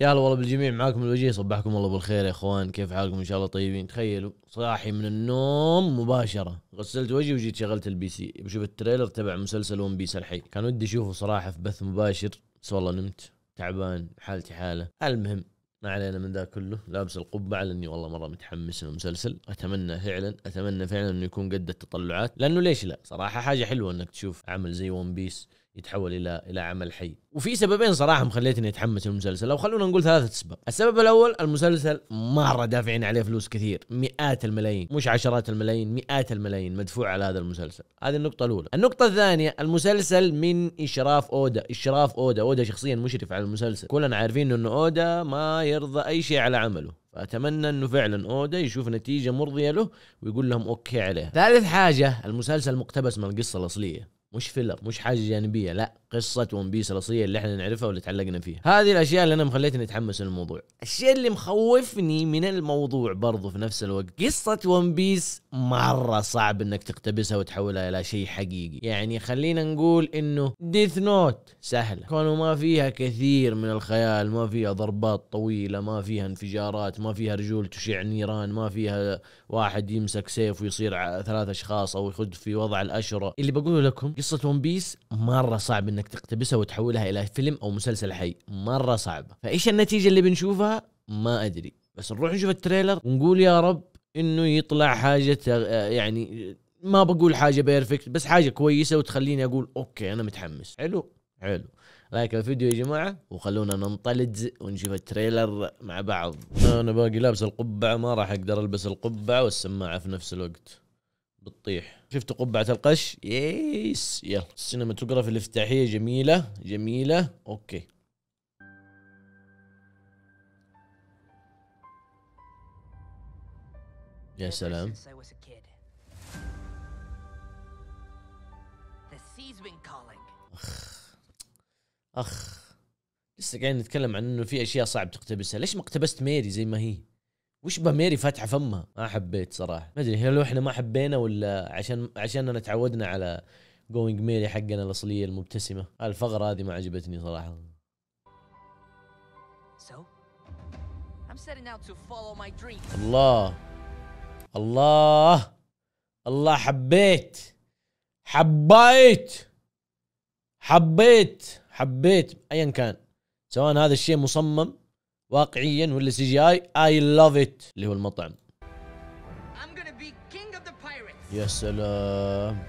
يا هلا والله بالجميع معاكم الوجيه صبحكم الله بالخير يا اخوان كيف حالكم ان شاء الله طيبين تخيلوا صاحي من النوم مباشره غسلت وجهي وجيت شغلت البي سي بشوف التريلر تبع مسلسل ون بيس الحي كان ودي اشوفه صراحه في بث مباشر بس والله نمت تعبان حالتي حاله المهم ما علينا من ذا كله لابس القبعة لاني والله مرة متحمس للمسلسل اتمنى فعلا اتمنى فعلا انه يكون قد التطلعات لانه ليش لا صراحة حاجة حلوة انك تشوف عمل زي ون بيس يتحول الى الى عمل حي وفي سببين صراحه مخليتني اتحمس للمسلسل او خلونا نقول ثلاثه اسباب السبب الاول المسلسل مره دافعين عليه فلوس كثير مئات الملايين مش عشرات الملايين مئات الملايين مدفوع على هذا المسلسل هذه النقطه الاولى النقطه الثانيه المسلسل من اشراف اودا اشراف اودا اودا شخصيا مشرف على المسلسل كلنا عارفين انه اودا ما يرضى اي شيء على عمله فاتمنى انه فعلا اودا يشوف نتيجه مرضيه له ويقول لهم اوكي عليها. ثالث حاجه المسلسل مقتبس من القصه الاصليه، مش فيلر مش حاجه جانبيه لا قصه ون بيس الاصليه اللي احنا نعرفها واللي تعلقنا فيها هذه الاشياء اللي انا مخليتني اتحمس للموضوع الشيء اللي مخوفني من الموضوع برضو في نفس الوقت قصه ون بيس مره صعب انك تقتبسها وتحولها الى شيء حقيقي يعني خلينا نقول انه ديث نوت سهله كونوا ما فيها كثير من الخيال ما فيها ضربات طويله ما فيها انفجارات ما فيها رجول تشع نيران ما فيها واحد يمسك سيف ويصير ثلاث اشخاص او يخد في وضع الاشرة اللي بقوله لكم قصه ون بيس مره صعب انك تقتبسها وتحولها الى فيلم او مسلسل حي مره صعبه فايش النتيجه اللي بنشوفها ما ادري بس نروح نشوف التريلر ونقول يا رب انه يطلع حاجه آه، يعني ما بقول حاجه بيرفكت بس حاجه كويسه وتخليني اقول اوكي انا متحمس حلو حلو لايك الفيديو يا جماعه وخلونا ننطلق ونشوف التريلر مع بعض انا باقي لابس القبعه ما راح اقدر البس القبعه والسماعه في نفس الوقت بتطيح شفت قبعة القش ييس يلا السينماتوجرافي الافتتاحية جميلة جميلة اوكي يا سلام اخ اخ لسه قاعدين نتكلم عن انه في اشياء صعب تقتبسها ليش ما اقتبست ميري زي ما هي وش ميري فاتحه فمها ما حبيت صراحه ما ادري هل احنا ما حبينا ولا عشان عشاننا تعودنا على جوينج ميري حقنا الاصليه المبتسمه الفقره هذه ما عجبتني صراحه الله الله الله حبيت حبيت حبيت حبيت ايا كان سواء هذا الشيء مصمم واقعيا ولا سي جي اي اي لاف ات اللي هو المطعم يا سلام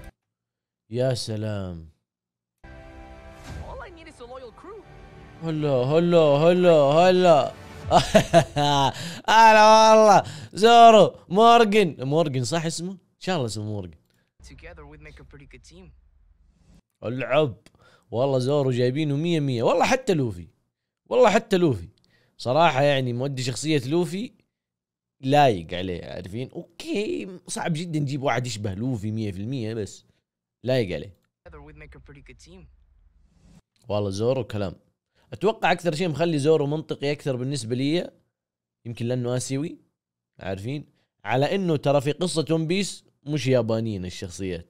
يا سلام هلا هلا هلا هلا هلا والله زورو مورجن مورجن صح اسمه؟ ان شاء الله اسمه مورجن العب والله زورو جايبينه 100 100 والله حتى لوفي والله حتى لوفي صراحه يعني مودي شخصيه لوفي لايق عليه عارفين اوكي صعب جدا نجيب واحد يشبه لوفي 100% بس لايق عليه والله زورو كلام اتوقع اكثر شيء مخلي زورو منطقي اكثر بالنسبه لي يمكن لانه اسيوي عارفين على انه ترى في قصه ون بيس مش يابانيين الشخصيات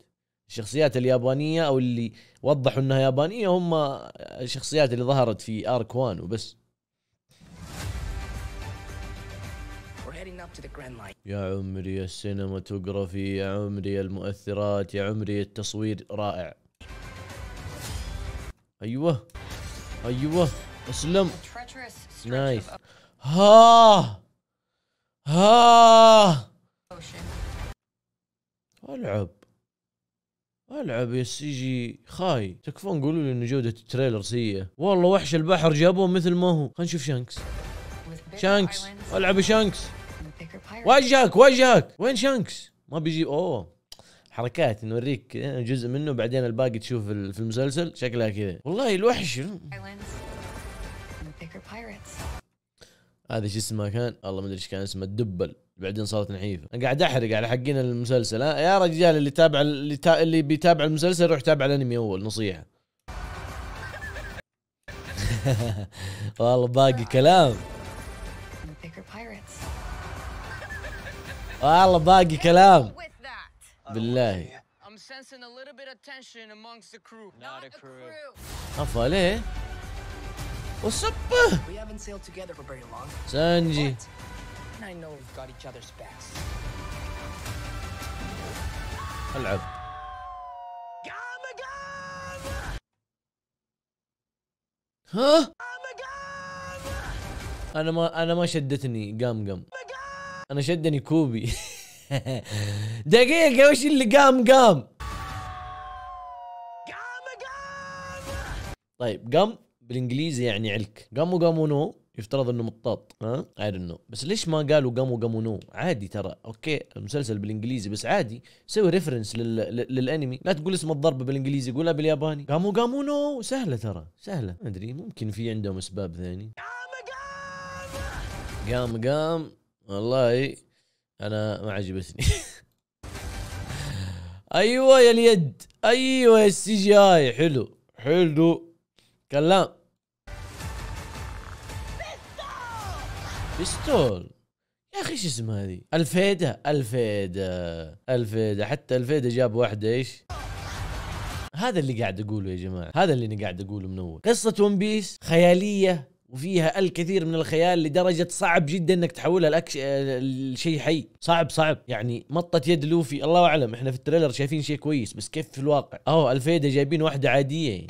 الشخصيات اليابانيه او اللي وضحوا انها يابانيه هم الشخصيات اللي ظهرت في ارك وان وبس يا عمري السينماتوغرافي يا عمري المؤثرات يا عمري التصوير رائع ايوه ايوه اسلم نايس ها ها العب العب يا سي جي خاي تكفون قولوا لي ان جوده التريلر سيئه والله وحش البحر جابوه مثل ما هو خلينا نشوف شانكس شانكس العب شانكس وجهك وجهك وين شانكس ما بيجي اوه حركات نوريك آه، جزء منه بعدين الباقي تشوف في المسلسل شكلها كذا والله الوحش هذا شو اسمه كان الله ما ادري ايش كان اسمه الدبل بعدين صارت نحيفه انا قاعد احرق على حقين المسلسل آه، يا رجال اللي تابع اللي, تا... اللي بيتابع المسلسل روح تابع الانمي اول نصيحه والله باقي كلام والله باقي كلام بالله افا ليه وسبه سانجي العب ها انا ما انا ما شدتني قام قام انا شدني كوبي دقيقة وش اللي قام قام طيب قام بالانجليزي يعني علك قامو قاموا نو يفترض انه مطاط ها اي نو بس ليش ما قالوا قامو قاموا نو عادي ترى اوكي المسلسل بالانجليزي بس عادي سوي ريفرنس لل... للانمي لا تقول اسم الضربه بالانجليزي قولها بالياباني قامو قاموا نو سهله ترى سهله ما ادري ممكن في عندهم اسباب ثاني قام قام قام والله انا ما عجبتني ايوه يا اليد ايوه يا السي جي اي حلو حلو كلام بيستول يا اخي ايش اسمها هذه الفيده الفيده الفيده حتى الفيده جاب واحده ايش هذا اللي قاعد اقوله يا جماعه هذا اللي انا قاعد اقوله من اول قصه ون بيس خياليه وفيها الكثير من الخيال لدرجه صعب جدا انك تحولها لأكش... لشيء حي صعب صعب يعني مطت يد لوفي الله اعلم احنا في التريلر شايفين شيء كويس بس كيف في الواقع اهو الفيدة جايبين واحده عاديه يعني.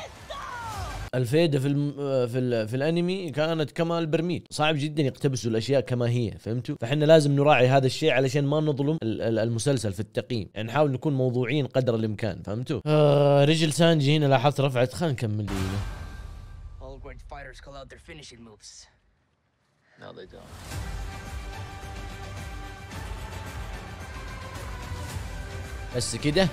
الفيده في الم... في, ال... في الانمي كانت كما البرميل صعب جدا يقتبسوا الاشياء كما هي فهمتوا فاحنا لازم نراعي هذا الشيء علشان ما نظلم ال... المسلسل في التقييم يعني نحاول نكون موضوعيين قدر الامكان فهمتوا آه رجل سانجي هنا لاحظت رفعت خلينا نكمل دقيقه college fighters call out their finishing moves. No, they don't. بس كده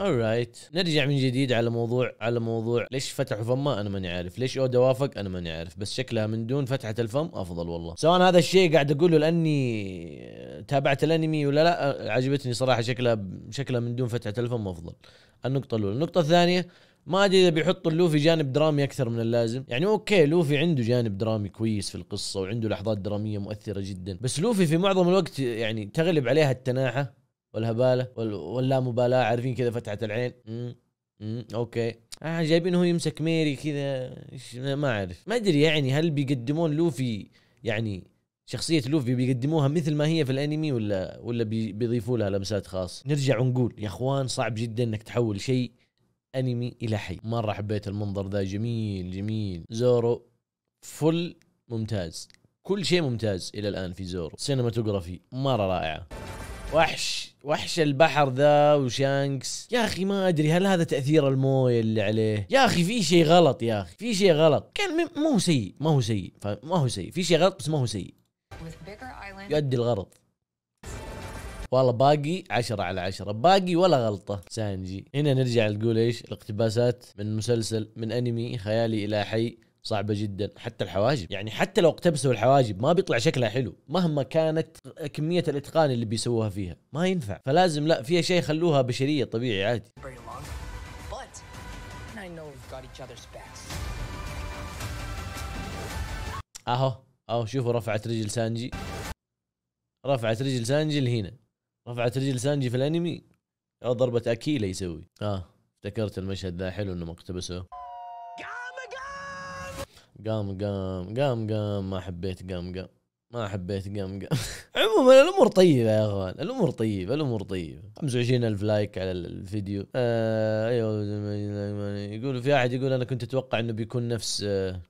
alright نرجع من جديد على موضوع على موضوع ليش فتحوا فمه انا ماني عارف ليش اودا وافق انا ماني عارف بس شكلها من دون فتحه الفم افضل والله سواء هذا الشيء قاعد اقوله لاني تابعت الانمي ولا لا عجبتني صراحه شكلها شكلها من دون فتحه الفم افضل النقطه الاولى النقطه الثانيه ما ادري اذا بيحطوا اللوفي جانب درامي اكثر من اللازم يعني اوكي لوفي عنده جانب درامي كويس في القصه وعنده لحظات دراميه مؤثره جدا بس لوفي في معظم الوقت يعني تغلب عليها التناحه والهباله واللامبالاه عارفين كذا فتحه العين مم. امم اوكي آه جايبينه هو يمسك ميري كذا ما اعرف ما ادري يعني هل بيقدمون لوفي يعني شخصية لوفي بيقدموها مثل ما هي في الانمي ولا ولا بيضيفوا لها لمسات خاصة؟ نرجع ونقول يا اخوان صعب جدا انك تحول شيء انمي الى حي، مرة حبيت المنظر ذا جميل جميل، زورو فل ممتاز، كل شيء ممتاز الى الان في زورو، سينماتوجرافي مرة رائعة. وحش وحش البحر ذا وشانكس يا اخي ما ادري هل هذا تاثير المويه اللي عليه يا اخي في شيء غلط يا اخي في شيء غلط كان ما هو سيء ما هو سيء ما هو سيء في شيء غلط بس ما هو سيء يؤدي الغرض والله باقي عشرة على عشرة باقي ولا غلطة سانجي هنا نرجع نقول ايش الاقتباسات من مسلسل من انمي خيالي الى حي صعبه جدا حتى الحواجب يعني حتى لو اقتبسوا الحواجب ما بيطلع شكلها حلو مهما كانت كميه الاتقان اللي بيسووها فيها ما ينفع فلازم لا فيها شيء خلوها بشريه طبيعي عادي اهو او شوفوا رفعت رجل سانجي رفعت رجل سانجي لهنا رفعت رجل سانجي في الانمي او ضربة اكيلا يسوي اه افتكرت المشهد ذا حلو انهم اقتبسوه قام قام قام قام ما حبيت قام قام ما حبيت قام قام عموما الامور طيبه يا اخوان الامور طيبه الامور طيبه 25 الف لايك على الفيديو آه ايوه يقول في احد يقول انا كنت اتوقع انه بيكون نفس آه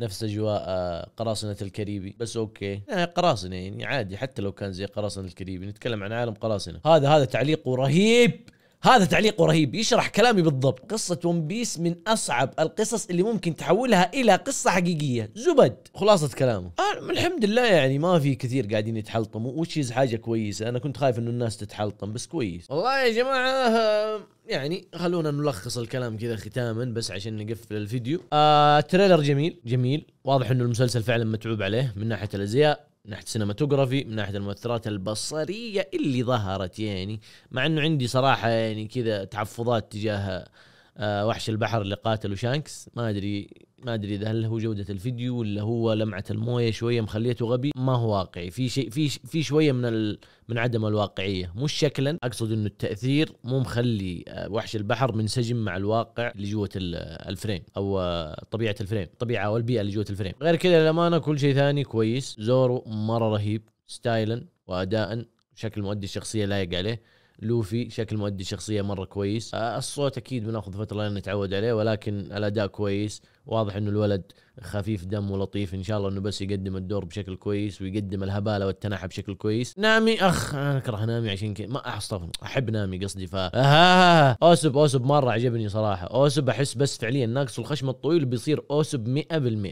نفس اجواء آه، قراصنه الكاريبي بس اوكي يعني قراصنه يعني عادي حتى لو كان زي قراصنه الكاريبي نتكلم عن عالم قراصنه هذا هذا تعليقه رهيب هذا تعليقه رهيب يشرح كلامي بالضبط قصة ون بيس من أصعب القصص اللي ممكن تحولها إلى قصة حقيقية زبد خلاصة كلامه آه الحمد لله يعني ما في كثير قاعدين يتحلطموا وش حاجة كويسة أنا كنت خايف إنه الناس تتحلطم بس كويس والله يا جماعة آه، يعني خلونا نلخص الكلام كذا ختاما بس عشان نقفل الفيديو آه تريلر جميل جميل واضح انه المسلسل فعلا متعوب عليه من ناحيه الازياء من ناحيه السينماتوغرافي من ناحيه المؤثرات البصريه اللي ظهرت يعني مع انه عندي صراحه يعني كذا تحفظات تجاه آه، وحش البحر اللي قاتله شانكس ما ادري ما ادري اذا هل هو جوده الفيديو ولا هو لمعه المويه شويه مخليته غبي ما هو واقعي في شيء في في شويه من ال... من عدم الواقعيه مش شكلا اقصد انه التاثير مو مخلي آه، وحش البحر منسجم مع الواقع اللي جوه الفريم او آه، طبيعه الفريم الطبيعه او البيئه اللي جوه الفريم غير كذا للامانه كل شيء ثاني كويس زورو مره رهيب ستايلا واداء شكل مؤدي الشخصيه لايق عليه لوفي شكل مؤدي شخصيه مره كويس آه، الصوت اكيد بناخذ فتره لين نتعود عليه ولكن الاداء كويس واضح انه الولد خفيف دم ولطيف ان شاء الله انه بس يقدم الدور بشكل كويس ويقدم الهباله والتنحة بشكل كويس نامي اخ انا اكره نامي عشان كذا ما استغفر احب نامي قصدي ف آه، اوسب اوسب مره عجبني صراحه اوسب احس بس فعليا ناقص الخشم الطويل بيصير اوسب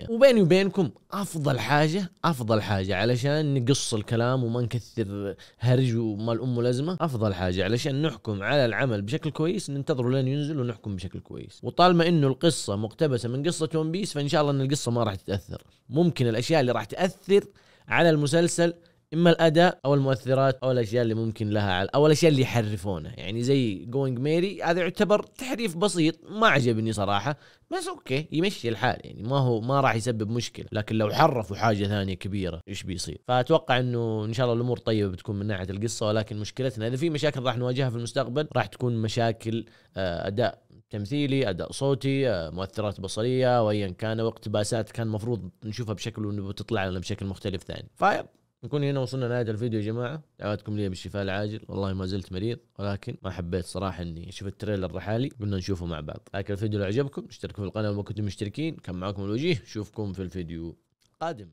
100% وبيني وبينكم افضل حاجه افضل حاجه علشان نقص الكلام وما نكثر هرج وما الام لازمه افضل حاجه الجائزه علشان نحكم على العمل بشكل كويس ننتظر لين ينزل ونحكم بشكل كويس وطالما انه القصه مقتبسه من قصه ون بيس فان شاء الله ان القصه ما راح تتاثر ممكن الاشياء اللي راح تاثر على المسلسل اما الاداء او المؤثرات او الاشياء اللي ممكن لها على او الاشياء اللي يحرفونه يعني زي جوينج ميري هذا يعتبر تحريف بسيط ما عجبني صراحه بس اوكي يمشي الحال يعني ما هو ما راح يسبب مشكله لكن لو حرفوا حاجه ثانيه كبيره ايش بيصير فاتوقع انه ان شاء الله الامور طيبه بتكون من ناحيه القصه ولكن مشكلتنا اذا في مشاكل راح نواجهها في المستقبل راح تكون مشاكل آه، اداء تمثيلي اداء صوتي آه، مؤثرات بصريه وايا كان واقتباسات كان المفروض نشوفها بشكل انه بتطلع لنا بشكل مختلف ثاني نكون هنا وصلنا لنهايه الفيديو يا جماعه دعواتكم لي بالشفاء العاجل والله ما زلت مريض ولكن ما حبيت صراحه اني اشوف التريلر الرحالي قلنا نشوفه مع بعض لكن الفيديو لو عجبكم اشتركوا في القناه وما كنتم مشتركين كان معكم الوجيه اشوفكم في الفيديو قادم